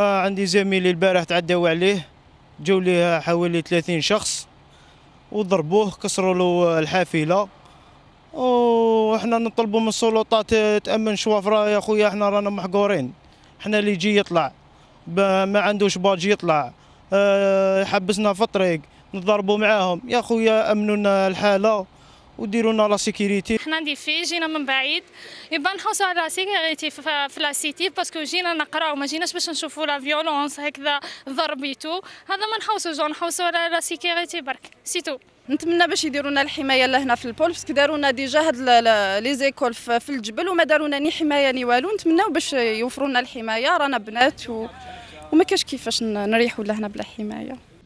آه عندي زميلي البارح تعداو عليه جاو ليه حوالي 30 شخص وضربوه كسروا له الحافله وحنا نطلبوا من السلطات تامن شوافره يا خويا احنا رانا محقورين حنا اللي يجي يطلع ما عندوش باجي يطلع آه، يحبسنا في الطريق نضربوا معاهم يا خويا امنوا لنا الحاله وديروا لنا لا سيكيريتي حنا في جينا من بعيد يبا نحوسوا على لا سيكيريتي في لا سيتي باسكو جينا نقراو ما جيناش باش نشوفوا لا فيولونس هكذا ضرب يتو هذا ما نحوسوا جو نحوسوا على لا سيكيريتي برك سيتو نتمنى باش يديروا لنا الحمايه لهنا في البول باسكو داروا لنا ديجا هاد لي زيكول في الجبل وما داروا لنا ني حمايه ني والو نتمناو باش يوفروا لنا الحمايه رانا بنات و... وما كاش كيفاش نريحوا لهنا بلا حمايه